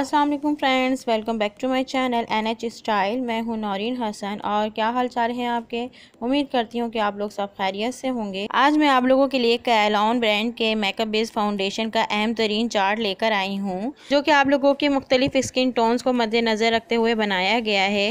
अस्सलाम वालेकुम friends welcome back to my channel N H style मैं हूं नौरीन हसन और क्या हाल चाल हैं आपके उम्मीद करती हूं कि आप लोग सब खैरियत से होंगे आज मैं आप लोगों के लिए कैलॉन ब्रांड के मेकअप बेस्ड फाउंडेशन का अहम तरीन चार्ट लेकर आई हूं जो कि आप लोगों के मुख्तलिफ स्किन टोन्स को मद्देनज़र रखते हुए बनाया गया है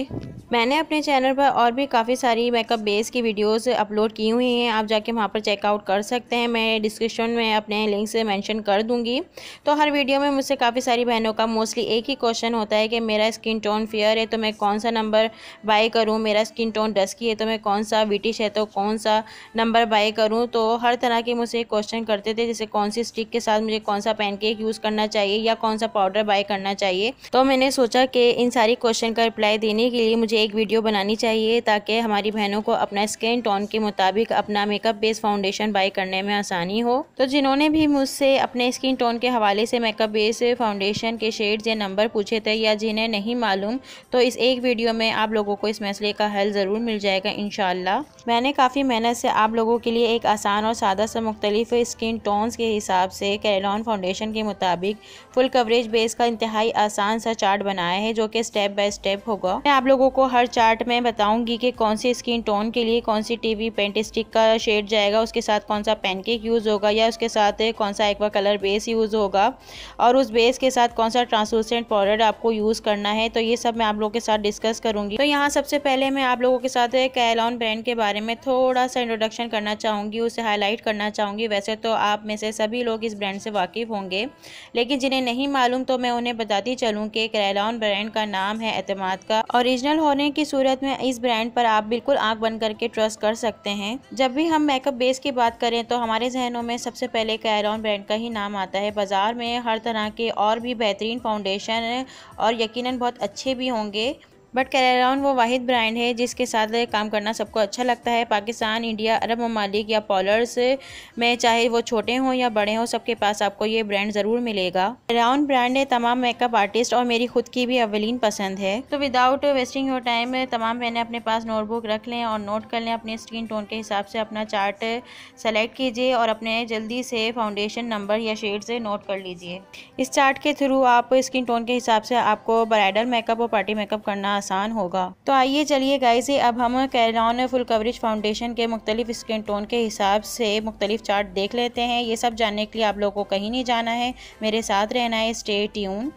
मैंने अपने चैनल पर और भी काफ़ी सारी मेकअप बेस की वीडियोस अपलोड की हुई हैं आप जाके वहाँ पर चेकआउट कर सकते हैं मैं डिस्क्रिप्शन में अपने लिंक से मेंशन कर दूंगी तो हर वीडियो में मुझसे काफ़ी सारी बहनों का मोस्टली एक ही क्वेश्चन होता है कि मेरा स्किन टोन फेयर है तो मैं कौन सा नंबर बाई करूँ मेरा स्किन टोन डस्की है तो मैं कौन सा विटिश है तो कौन सा नंबर बाई करूँ तो हर तरह के मुझसे क्वेश्चन करते थे जैसे कौन सी स्टिक के साथ मुझे कौन सा पेनकेक यूज़ करना चाहिए या कौन सा पाउडर बाई करना चाहिए तो मैंने सोचा कि इन सारी क्वेश्चन का रिप्लाई देने के लिए मुझे एक वीडियो बनानी चाहिए ताकि हमारी बहनों को अपना स्किन टोन के मुताबिक अपना मेकअप बेस फाउंडेशन बाई करने में आसानी हो तो जिन्होंने भी मुझसे अपने स्किन टोन के हवाले से मेकअप बेस फाउंडेशन के शेड्स या नंबर पूछे थे या जिन्हें नहीं मालूम तो इस एक वीडियो में आप लोगों को इस मसले का हल ज़रूर मिल जाएगा इन मैंने काफ़ी मेहनत से आप लोगों के लिए एक आसान और सादा सा मुख्तलिफ स्किन टोन्स के हिसाब से कैलॉन फाउंडेशन के मुताबिक फुल कवरेज बेस का इंतहाई आसान सा चार्ट बनाया है जो कि स्टेप बाय स्टेप होगा मैं आप लोगों को हर चार्ट में बताऊंगी कि कौन सी स्किन टोन के लिए कौन सी टीवी पेंट स्टिक का शेड जाएगा उसके साथ कौन सा पेनकेक यूज़ होगा या उसके साथ कौन सा एक्वा कलर बेस यूज़ होगा और उस बेस के साथ कौन सा ट्रांसलूसेंट पाउडर आपको यूज़ करना है तो ये सब मैं आप लोगों के साथ डिस्कस करूँगी तो यहाँ सबसे पहले मैं आप लोगों के साथ कैलॉन ब्रांड के बारे में थोड़ा सा इंट्रोडक्शन करना चाहूँगी उसे हाईलाइट करना चाहूँगी वैसे तो आप में से सभी लोग इस ब्रांड से वाकिफ़ होंगे लेकिन जिन्हें नहीं मालूम तो मैं उन्हें बताती चलूँ कि कैलॉन ब्रांड का नाम है अतमाद का ओरिजिनल होने होने की सूरत में इस ब्रांड पर आप बिल्कुल आंख बंद करके ट्रस्ट कर सकते हैं जब भी हम मेकअप बेस की बात करें तो हमारे जहनों में सबसे पहले कैरॉन ब्रांड का ही नाम आता है बाजार में हर तरह के और भी बेहतरीन फाउंडेशन और यकीनन बहुत अच्छे भी होंगे बट कैलरॉन वो वाहिद ब्रांड है जिसके साथ काम करना सबको अच्छा लगता है पाकिस्तान इंडिया अरब ममालिक या पॉलर्स में चाहे वो छोटे हों या बड़े हों सबके पास आपको ये ब्रांड ज़रूर मिलेगा कैलरॉन ब्रांड है तमाम मेकअप आर्टिस्ट और मेरी खुद की भी अवलिन पसंद है तो विदाउट वेस्टिंग योर टाइम तमाम मैंने अपने पास नोटबुक रख लें और नोट कर लें अपने स्किन टोन के हिसाब से अपना चार्ट सेलेक्ट कीजिए और अपने जल्दी से फाउंडेशन नंबर या शेड से नोट कर लीजिए इस चार्ट के थ्रू आप स्किन टोन के हिसाब से आपको ब्राइडल मेकअप और पार्टी मेकअप करना आसान होगा तो आइए चलिए गाइज अब हम कैलॉन फुल कवरेज फाउंडेशन के मुख्तलिफ स्किन टोन के हिसाब से मुख्तलिफ चार्ट देख लेते हैं ये सब जानने के लिए आप लोगों को कहीं नहीं जाना है मेरे साथ रहना है स्टे ट्यून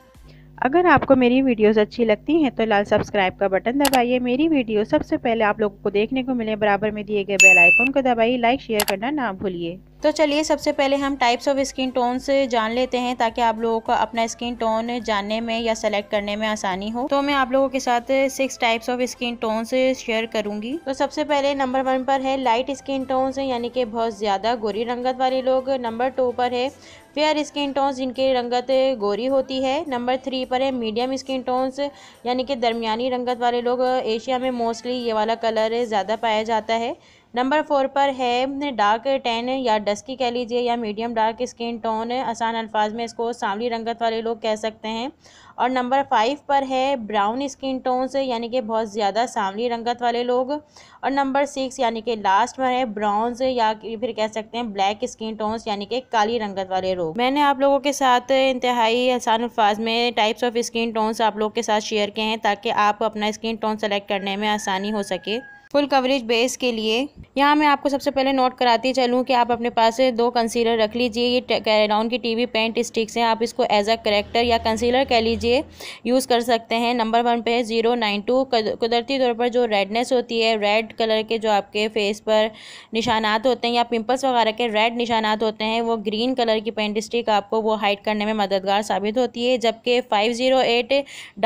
अगर आपको मेरी वीडियोस अच्छी लगती हैं तो लाल सब्सक्राइब का बटन दबाइए मेरी वीडियो सबसे पहले आप लोगों को देखने को मिले बराबर में दिए गए बेल आइकन को दबाइए लाइक शेयर करना ना भूलिए तो चलिए सबसे पहले हम टाइप्स ऑफ स्किन टोन्स जान लेते हैं ताकि आप लोगों को अपना स्किन टोन जानने में या सेलेक्ट करने में आसानी हो तो मैं आप लोगों के साथ six types of skin tones share करूंगी तो सबसे पहले नंबर वन पर है लाइट स्किन टोन्स यानी कि बहुत ज़्यादा गोरी रंगत वाले लोग नंबर टू पर है फेयर स्किन टोन्स जिनके रंगत गोरी होती है नंबर थ्री पर है मीडियम स्किन टोन्स यानी कि दरमियानी रंगत वाले लोग एशिया में मोस्टली ये वाला कलर ज़्यादा पाया जाता है नंबर फोर पर है डार्क टेन या डस्की कह लीजिए या मीडियम डार्क स्किन टोन आसान अल्फाज में इसको सांवली रंगत वाले लोग कह सकते हैं और नंबर फाइव पर है ब्राउन स्किन टोन्स यानी कि बहुत ज़्यादा सांवली रंगत वाले लोग और नंबर सिक्स यानी कि लास्ट पर है ब्राउन्स या फिर कह सकते हैं ब्लैक स्किन टोन्स यानी कि काली रंगत वाले लोग मैंने आप लोगों के साथ इंतहाई आसान अल्फाज में टाइप्स ऑफ स्किन टोन्स आप लोग के साथ शेयर किए हैं ताकि आप अपना स्किन टोन सेलेक्ट करने में आसानी हो सके फुल कवरेज बेस के लिए यहाँ मैं आपको सबसे पहले नोट कराती चलूँ कि आप अपने पास दो कंसीलर रख लीजिए ये कैराउन की टीवी पेंट स्टिक्स हैं आप इसको एज अ करेक्टर या कंसीलर कह लीजिए यूज़ कर सकते हैं नंबर वन पे है ज़ीरो नाइन टू कुदरती तौर पर जो रेडनेस होती है रेड कलर के जो आपके फेस पर निशानात होते हैं या पिम्पल्स वगैरह के रेड निशानात होते हैं वो ग्रीन कलर की पेंट स्टिक आपको वो हाइड करने में मददगार साबित होती है जबकि five zero eight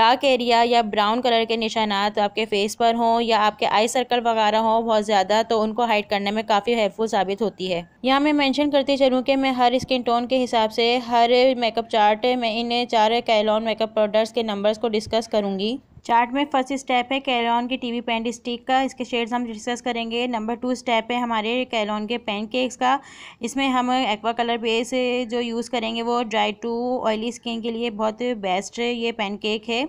dark area या ब्राउन कलर के निशानात आपके फेस पर हों या आपके आई सर्कल वगैरह हों बहुत ज़्यादा तो उन को हाइड करने में काफ़ी हेल्पफुल साबित होती है यहाँ मैं मैंशन करती चलूँ कि मैं हर स्किन टोन के हिसाब से हर मेकअप चार्ट में इन चार कैलोन मेकअप प्रोडक्ट्स के नंबर्स को डिस्कस करूँगी चार्ट में फर्स्ट स्टेप है कैलॉन के टीवी पेंट स्टिक का इसके शेड्स हम डिस्कस करेंगे नंबर टू स्टेप है हमारे कैलॉन के पेन केक्स का इसमें हम एक्वा कलर बेस जो यूज़ करेंगे वो ड्राई टू ऑयली स्किन के लिए बहुत बेस्ट ये पेन केक है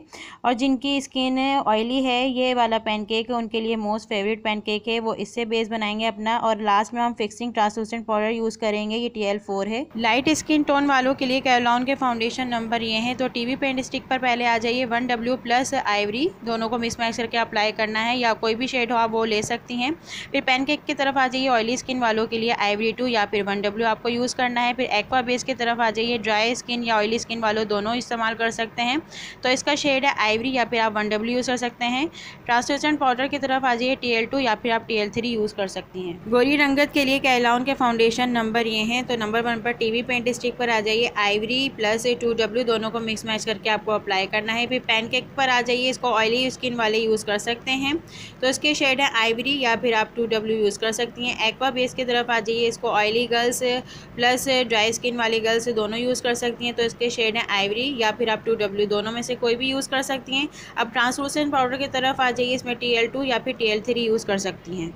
और जिनकी स्किन ऑयली है ये वाला पेन केक उनके लिए मोस्ट फेवरेट पेन केक है वो इससे बेस बनाएंगे अपना और लास्ट में हम फिक्सिंग ट्रांसलूसेंट पाउडर यूज़ करेंगे ये टी एल फोर है लाइट स्किन टोन वालों के लिए कैलॉन के फाउंडेशन नंबर ये हैं तो टी वी पेंट स्टिक पर पहले आ जाइए one W plus I ivory दोनों को मिसमैच करके अप्लाई करना है या कोई भी शेड हो आप वो ले सकती हैं फिर पैनकेक की तरफ आ जाइए ऑयली स्किन वालों के लिए आइवरी टू या फिर वन डब्ल्यू आपको यूज़ करना है फिर एक्वा बेस की तरफ आ जाइए ड्राई स्किन या ऑयली स्किन वालों दोनों इस्तेमाल कर सकते हैं तो इसका शेड है आइवरी या फिर आप वन डब्ल्यू यूज़ कर सकते हैं ट्रांसलूसेंट पाउडर की तरफ आ जाइए टी एल टू या फिर आप टी एल थ्री यूज़ कर सकती हैं गोरी रंगत के लिए कैलाउन के फाउंडेशन नंबर ये हैं तो नंबर वन पर टी वी पेंट स्टिक पर आ जाइए आइवरी प्लस टू डब्ल्यू दोनों को मिक्स मैच करके आपको अप्लाई करना है फिर पैनकेक पर आ जाइए इसको ऑयली स्किन वाले यूज़ कर सकते हैं तो इसके शेड है आइवरी या फिर आप टू डब्ल्यू यूज़ कर सकती हैं एक्वा बेस की तरफ आ जाइए इसको oily girls plus dry skin वाली गर्ल्स दोनों यूज़ कर सकती हैं तो इसके शेड है आइवरी या फिर आप टू डब्ल्यू दोनों में से कोई भी यूज़ कर सकती हैं अब ट्रांसलूसेंट पाउडर की तरफ आ जाइए इसमें टी या फिर टी यूज़ कर सकती हैं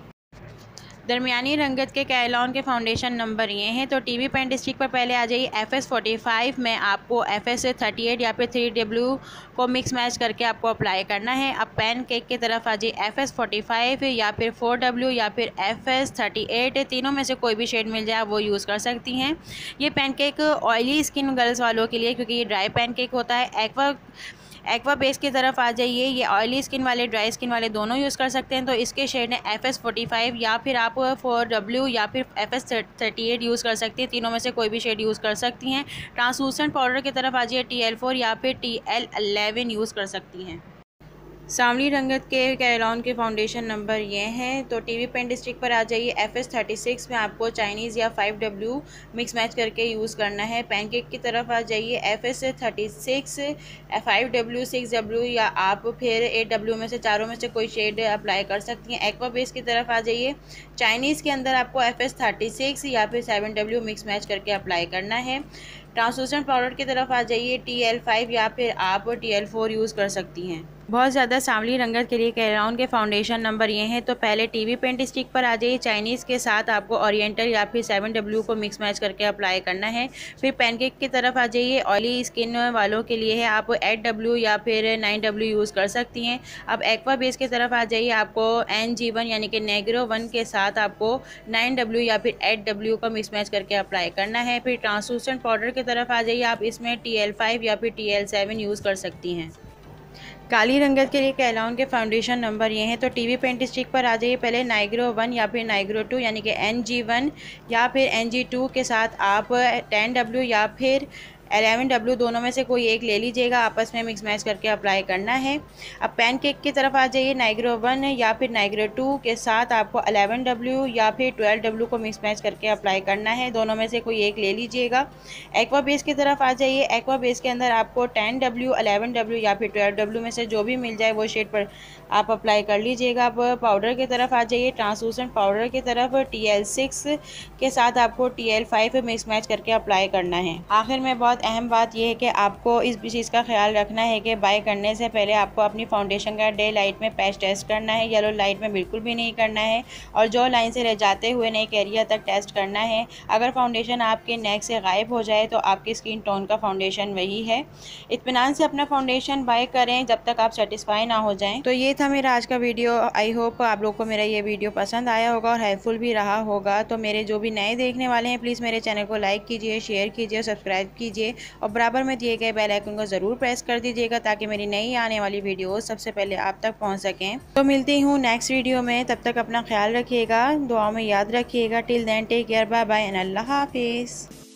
दरमियानी रंगत के कैलॉन के फाउंडेशन नंबर ये हैं तो टी वी पेन डिस्ट्रिक्ट पर पहले आ जाइए एफ एस फोर्टी फाइव में आपको एफ एस थर्टी एट या फिर थ्री डब्ल्यू को मिक्स मैच करके आपको अप्लाई करना है अब पेन केक की तरफ आ जाइए एफ एस फोर्टी फाइव या फिर फोर डब्ल्यू या फिर एफ एस थर्टी एट तीनों में से कोई भी शेड मिल जाए वो यूज़ कर सकती हैं ये pan cake oily skin girls वालों के लिए क्योंकि ये ड्राई पेन केक होता है एक्वा एक्वा बेस की तरफ आ जाइए ये ऑयली स्किन वाले ड्राई स्किन वाले दोनों यूज़ कर सकते हैं तो इसके शेड हैं एफ एस फोर्टी फाइव या फिर आप फोर डब्ल्यू या फिर F S thirty eight use कर सकती हैं तीनों में से कोई भी शेड यूज़ कर सकती हैं ट्रांसलूसेंट पाउडर की तरफ आ जाइए टी एल फोर या फिर टी एल एलेवन यूज़ कर सकती हैं सामली रंगत के कैलॉन के फाउंडेशन नंबर ये हैं तो टीवी पेन डिस्ट्रिक्ट पर आ जाइए एफ एस थर्टी सिक्स में आपको चाइनीज़ या फाइव डब्ल्यू मिक्स मैच करके यूज़ करना है पैनकेक की तरफ आ जाइए F S thirty six five W six W या आप फिर एट डब्ल्यू में से चारों में से कोई शेड अप्लाई कर सकती हैं एक्वा बेस की तरफ आ जाइए चाइनीज़ के अंदर आपको एफ एस थर्टी सिक्स या फिर सेवन डब्ल्यू मिक्स मैच करके अप्लाई करना है ट्रांसलूसेंट पाउडर की तरफ आ जाइए टी एल फाइव या फिर आप टी एल फोर यूज़ कर सकती हैं बहुत ज़्यादा सांवली रंगत के लिए कह रहा हूँ उनके फाउंडेशन नंबर ये हैं तो पहले टीवी पेंट स्टिक पर आ जाइए चाइनीज़ के साथ आपको ओरिएंटल या फिर सेवन डब्ल्यू को मिक्स मैच करके अप्लाई करना है फिर पैनकेक की तरफ आ जाइए ऑयली स्किन वालों के लिए है आप एट डब्ल्यू या फिर नाइन डब्ल्यू यूज़ कर सकती हैं अब एक्वा बेस की तरफ आ जाइए आपको एन जी वन यानी कि नेग्रो वन के साथ आपको नाइन डब्ल्यू या फिर एट डब्ल्यू को मिक्स मैच करके अप्लाई करना है फिर ट्रांसलूसेंट पाउडर की तरफ आ जाइए आप इसमें टी एल फाइव या फिर टी एल सेवन यूज़ कर सकती हैं काली रंगत के लिए कैलाउन के फाउंडेशन नंबर ये हैं तो टीवी पेंट स्टिक पर आ जाइए पहले नाइग्रो वन या फिर नाइग्रो टू यानी कि एन जी वन या फिर एन जी टू के साथ आप टेन डब्ल्यू या फिर एलेवन डब्ल्यू दोनों में से कोई एक ले लीजिएगा आपस में मिक्स मैच करके अप्लाई करना है अब पैन केक की तरफ आ जाइए नाइग्रो वन या फिर नाइग्रो टू के साथ आपको अलेवन डब्ल्यू या फिर ट्वेल्व डब्ल्यू को मिक्स मैच करके अप्लाई करना है दोनों में से कोई एक ले लीजिएगा एक्वा बेस की तरफ आ जाइए एक्वा बेस के अंदर आपको टेन डब्ल्यू अलेवन डब्ल्यू या फिर ट्वेल्व डब्ल्यू में से जो भी मिल जाए वो शेड पर आप अप्लाई कर लीजिएगा अब पाउडर की तरफ आ जाइए ट्रांसलूसेंट पाउडर की तरफ टी एल सिक्स के साथ आपको T L five mix match करके अप्लाई करना है आखिर में बहुत अहम बात यह है कि आपको इस चीज़ का ख्याल रखना है कि बाय करने से पहले आपको अपनी फाउंडेशन का डे लाइट में पैच टेस्ट करना है येलो लाइट में बिल्कुल भी नहीं करना है और जो लाइन से रह जाते हुए नए एरिया तक टेस्ट करना है अगर फाउंडेशन आपके नेक से गायब हो जाए तो आपकी स्किन टोन का फाउंडेशन वही है इतमान से अपना फाउंडेशन बाय करें जब तक आप सेटिस्फाई ना हो जाएँ तो ये था मेरा आज का वीडियो आई होप आप लोग को मेरा ये वीडियो पसंद आया होगा और हेल्पफुल भी रहा होगा तो मेरे जो भी नए देखने वाले हैं प्लीज़ मेरे चैनल को लाइक कीजिए शेयर कीजिए सब्सक्राइब कीजिए करें और बराबर में दिए गए बेल आइकन को ज़रूर प्रेस कर दीजिएगा ताकि मेरी नई आने वाली वीडियो सबसे पहले आप तक पहुँच सकें तो मिलती हूँ नेक्स्ट वीडियो में तब तक अपना ख्याल रखिएगा दुआ में याद रखिएगा till then take care bye bye and अल्लाह हाफिज़